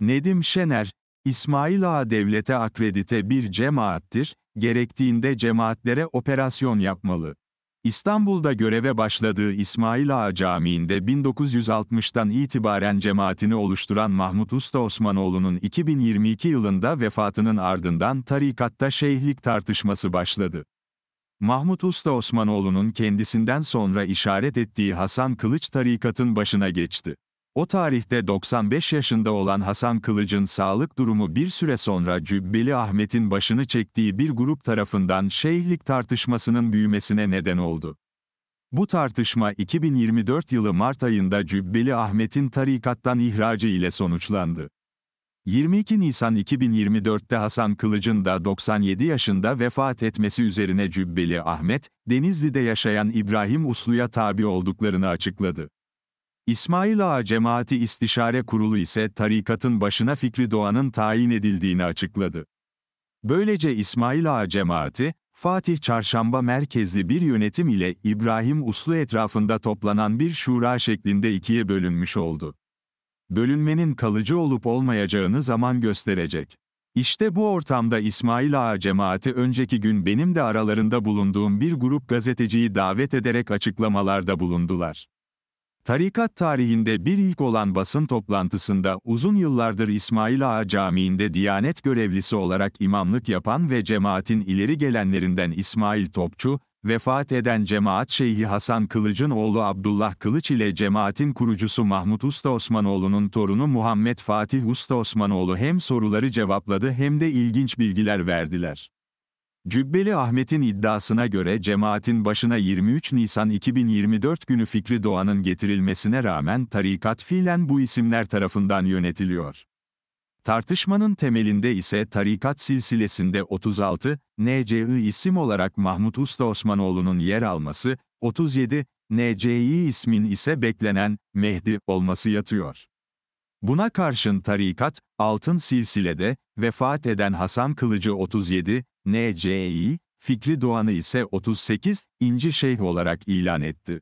Nedim Şener, İsmail Ağa devlete akredite bir cemaattir, gerektiğinde cemaatlere operasyon yapmalı. İstanbul'da göreve başladığı İsmail Ağa Camii'nde 1960'tan itibaren cemaatini oluşturan Mahmut Usta Osmanoğlu'nun 2022 yılında vefatının ardından tarikatta şeyhlik tartışması başladı. Mahmut Usta Osmanoğlu'nun kendisinden sonra işaret ettiği Hasan Kılıç tarikatın başına geçti. O tarihte 95 yaşında olan Hasan Kılıç'ın sağlık durumu bir süre sonra Cübbeli Ahmet'in başını çektiği bir grup tarafından şeyhlik tartışmasının büyümesine neden oldu. Bu tartışma 2024 yılı Mart ayında Cübbeli Ahmet'in tarikattan ihracı ile sonuçlandı. 22 Nisan 2024'te Hasan Kılıç'ın da 97 yaşında vefat etmesi üzerine Cübbeli Ahmet, Denizli'de yaşayan İbrahim Uslu'ya tabi olduklarını açıkladı. İsmail Ağa Cemaati İstişare Kurulu ise tarikatın başına Fikri Doğan'ın tayin edildiğini açıkladı. Böylece İsmail Ağa Cemaati, Fatih Çarşamba merkezli bir yönetim ile İbrahim Uslu etrafında toplanan bir şura şeklinde ikiye bölünmüş oldu. Bölünmenin kalıcı olup olmayacağını zaman gösterecek. İşte bu ortamda İsmail Ağa cemaati önceki gün benim de aralarında bulunduğum bir grup gazeteciyi davet ederek açıklamalarda bulundular. Tarikat tarihinde bir ilk olan basın toplantısında uzun yıllardır İsmail Ağa Camii'nde Diyanet görevlisi olarak imamlık yapan ve cemaatin ileri gelenlerinden İsmail Topçu, vefat eden cemaat şeyhi Hasan Kılıç'ın oğlu Abdullah Kılıç ile cemaatin kurucusu Mahmut Usta Osmanoğlu'nun torunu Muhammed Fatih Usta Osmanoğlu hem soruları cevapladı hem de ilginç bilgiler verdiler. Cübbeli Ahmet'in iddiasına göre cemaatin başına 23 Nisan 2024 günü Fikri Doğan'ın getirilmesine rağmen tarikat fiilen bu isimler tarafından yönetiliyor. Tartışmanın temelinde ise tarikat silsilesinde 36 NCI isim olarak Mahmut Usta Osmanoğlu'nun yer alması, 37 NCI ismin ise beklenen Mehdi olması yatıyor. Buna karşın tarikat, Altın Silsile'de, vefat eden Hasan Kılıcı 37, NCI, Fikri Doğan'ı ise 38. İnci Şeyh olarak ilan etti.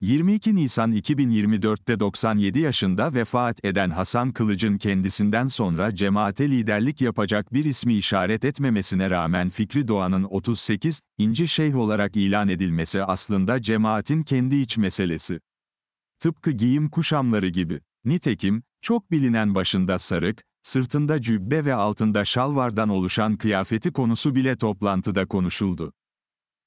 22 Nisan 2024'te 97 yaşında vefat eden Hasan Kılıç'ın kendisinden sonra cemaate liderlik yapacak bir ismi işaret etmemesine rağmen Fikri Doğan'ın 38. İnci Şeyh olarak ilan edilmesi aslında cemaatin kendi iç meselesi. Tıpkı giyim kuşamları gibi. Nitekim, çok bilinen başında sarık, sırtında cübbe ve altında şalvardan oluşan kıyafeti konusu bile toplantıda konuşuldu.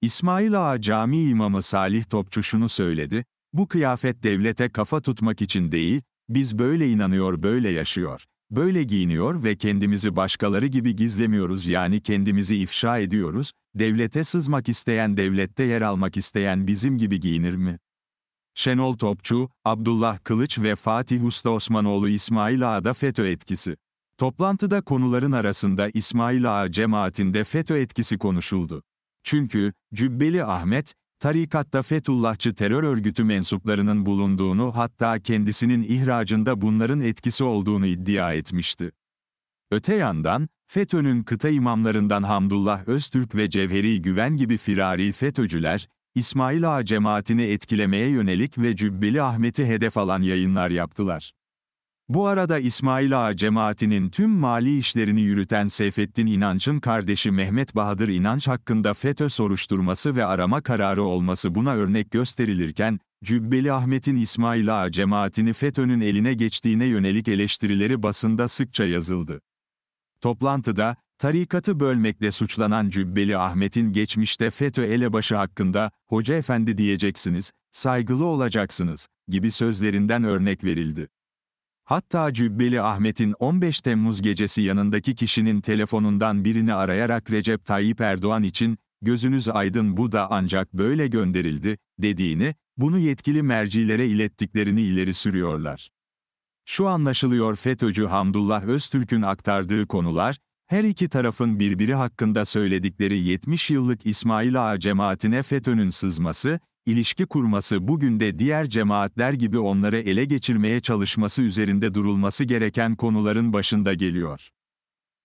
İsmail Ağa Cami İmamı Salih Topçu şunu söyledi, bu kıyafet devlete kafa tutmak için değil, biz böyle inanıyor böyle yaşıyor, böyle giyiniyor ve kendimizi başkaları gibi gizlemiyoruz yani kendimizi ifşa ediyoruz, devlete sızmak isteyen devlette yer almak isteyen bizim gibi giyinir mi? Şenol Topçu, Abdullah Kılıç ve Fatih Usta Osmanoğlu İsmail Ağa'da FETÖ etkisi. Toplantıda konuların arasında İsmail Ağa cemaatinde FETÖ etkisi konuşuldu. Çünkü, Cübbeli Ahmet, tarikatta Fethullahçı terör örgütü mensuplarının bulunduğunu hatta kendisinin ihracında bunların etkisi olduğunu iddia etmişti. Öte yandan, FETÖ'nün kıta imamlarından Hamdullah Öztürk ve Cevheri Güven gibi firari FETÖ'cüler, İsmail Ağa cemaatini etkilemeye yönelik ve Cübbeli Ahmet'i hedef alan yayınlar yaptılar. Bu arada İsmail Ağa cemaatinin tüm mali işlerini yürüten Seyfettin İnanç'ın kardeşi Mehmet Bahadır İnanç hakkında FETÖ soruşturması ve arama kararı olması buna örnek gösterilirken, Cübbeli Ahmet'in İsmail Ağa cemaatini FETÖ'nün eline geçtiğine yönelik eleştirileri basında sıkça yazıldı. Toplantıda, Tarikatı bölmekle suçlanan Cübbeli Ahmet'in geçmişte FETÖ elebaşı hakkında, hoca efendi diyeceksiniz, saygılı olacaksınız, gibi sözlerinden örnek verildi. Hatta Cübbeli Ahmet'in 15 Temmuz gecesi yanındaki kişinin telefonundan birini arayarak Recep Tayyip Erdoğan için, gözünüz aydın bu da ancak böyle gönderildi, dediğini, bunu yetkili mercilere ilettiklerini ileri sürüyorlar. Şu anlaşılıyor FETÖ'cü Hamdullah Öztürk'ün aktardığı konular, her iki tarafın birbiri hakkında söyledikleri 70 yıllık İsmail Ağa cemaatine FETÖ'nün sızması, ilişki kurması bugün de diğer cemaatler gibi onları ele geçirmeye çalışması üzerinde durulması gereken konuların başında geliyor.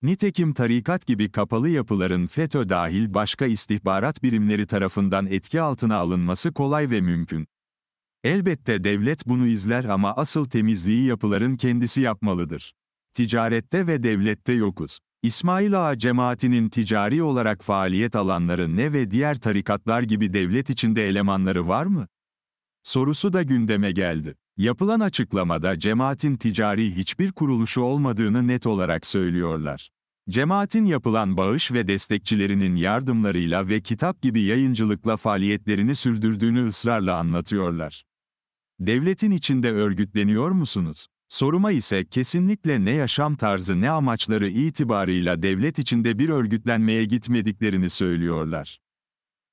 Nitekim tarikat gibi kapalı yapıların FETÖ dahil başka istihbarat birimleri tarafından etki altına alınması kolay ve mümkün. Elbette devlet bunu izler ama asıl temizliği yapıların kendisi yapmalıdır. Ticarette ve devlette yokuz. İsmail Ağa cemaatinin ticari olarak faaliyet alanları ne ve diğer tarikatlar gibi devlet içinde elemanları var mı? Sorusu da gündeme geldi. Yapılan açıklamada cemaatin ticari hiçbir kuruluşu olmadığını net olarak söylüyorlar. Cemaatin yapılan bağış ve destekçilerinin yardımlarıyla ve kitap gibi yayıncılıkla faaliyetlerini sürdürdüğünü ısrarla anlatıyorlar. Devletin içinde örgütleniyor musunuz? Soruma ise kesinlikle ne yaşam tarzı ne amaçları itibarıyla devlet içinde bir örgütlenmeye gitmediklerini söylüyorlar.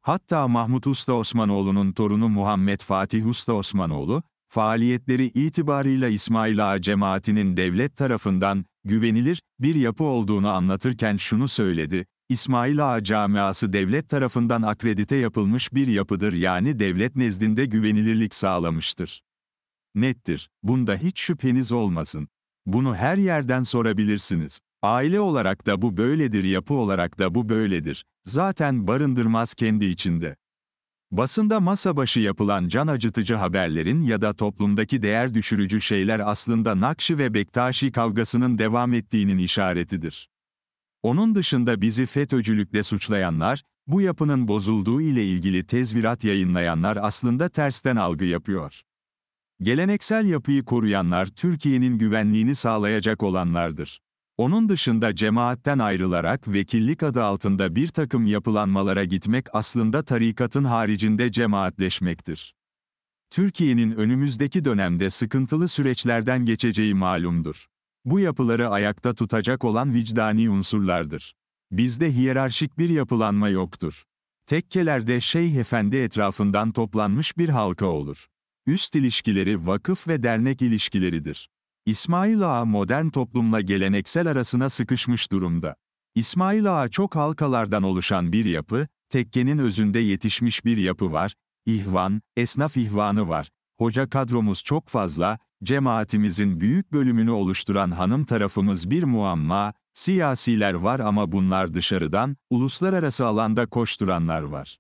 Hatta Mahmut Usta Osmanoğlu'nun torunu Muhammed Fatih Usta Osmanoğlu, faaliyetleri itibarıyla İsmail Ağa cemaatinin devlet tarafından güvenilir bir yapı olduğunu anlatırken şunu söyledi, İsmail Ağa Camiası devlet tarafından akredite yapılmış bir yapıdır yani devlet nezdinde güvenilirlik sağlamıştır nettir. Bunda hiç şüpheniz olmasın. Bunu her yerden sorabilirsiniz. Aile olarak da bu böyledir, yapı olarak da bu böyledir. Zaten barındırmaz kendi içinde. Basında masa başı yapılan can acıtıcı haberlerin ya da toplumdaki değer düşürücü şeyler aslında Nakşi ve Bektaşi kavgasının devam ettiğinin işaretidir. Onun dışında bizi FETÖ'cülükle suçlayanlar, bu yapının bozulduğu ile ilgili tezvirat yayınlayanlar aslında tersten algı yapıyor. Geleneksel yapıyı koruyanlar Türkiye'nin güvenliğini sağlayacak olanlardır. Onun dışında cemaatten ayrılarak vekillik adı altında bir takım yapılanmalara gitmek aslında tarikatın haricinde cemaatleşmektir. Türkiye'nin önümüzdeki dönemde sıkıntılı süreçlerden geçeceği malumdur. Bu yapıları ayakta tutacak olan vicdani unsurlardır. Bizde hiyerarşik bir yapılanma yoktur. Tekkelerde Şeyh Efendi etrafından toplanmış bir halka olur üst ilişkileri vakıf ve dernek ilişkileridir. İsmail Ağa modern toplumla geleneksel arasına sıkışmış durumda. İsmail Ağa çok halkalardan oluşan bir yapı, tekkenin özünde yetişmiş bir yapı var, ihvan, esnaf ihvanı var, hoca kadromuz çok fazla, cemaatimizin büyük bölümünü oluşturan hanım tarafımız bir muamma, siyasiler var ama bunlar dışarıdan, uluslararası alanda koşturanlar var.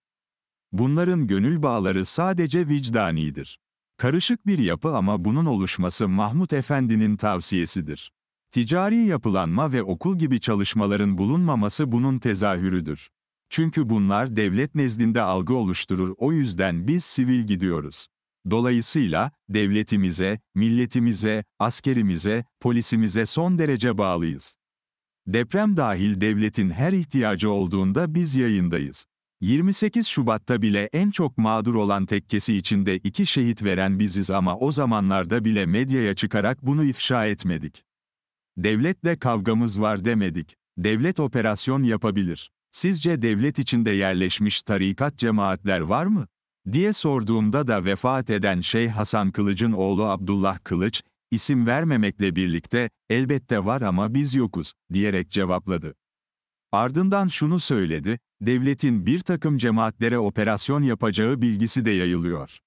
Bunların gönül bağları sadece vicdanidir. Karışık bir yapı ama bunun oluşması Mahmut Efendi'nin tavsiyesidir. Ticari yapılanma ve okul gibi çalışmaların bulunmaması bunun tezahürüdür. Çünkü bunlar devlet nezdinde algı oluşturur o yüzden biz sivil gidiyoruz. Dolayısıyla devletimize, milletimize, askerimize, polisimize son derece bağlıyız. Deprem dahil devletin her ihtiyacı olduğunda biz yayındayız. 28 Şubat'ta bile en çok mağdur olan tekkesi içinde iki şehit veren biziz ama o zamanlarda bile medyaya çıkarak bunu ifşa etmedik. Devletle kavgamız var demedik. Devlet operasyon yapabilir. Sizce devlet içinde yerleşmiş tarikat cemaatler var mı? diye sorduğumda da vefat eden Şeyh Hasan Kılıç'ın oğlu Abdullah Kılıç, isim vermemekle birlikte elbette var ama biz yokuz diyerek cevapladı. Ardından şunu söyledi, devletin bir takım cemaatlere operasyon yapacağı bilgisi de yayılıyor.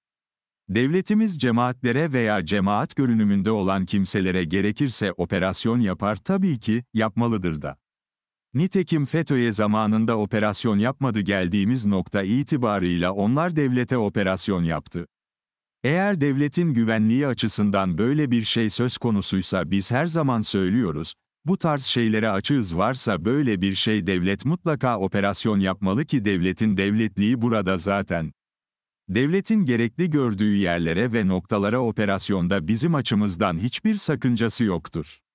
Devletimiz cemaatlere veya cemaat görünümünde olan kimselere gerekirse operasyon yapar tabii ki, yapmalıdır da. Nitekim FETÖ'ye zamanında operasyon yapmadı geldiğimiz nokta itibarıyla onlar devlete operasyon yaptı. Eğer devletin güvenliği açısından böyle bir şey söz konusuysa biz her zaman söylüyoruz, bu tarz şeylere açığız varsa böyle bir şey devlet mutlaka operasyon yapmalı ki devletin devletliği burada zaten. Devletin gerekli gördüğü yerlere ve noktalara operasyonda bizim açımızdan hiçbir sakıncası yoktur.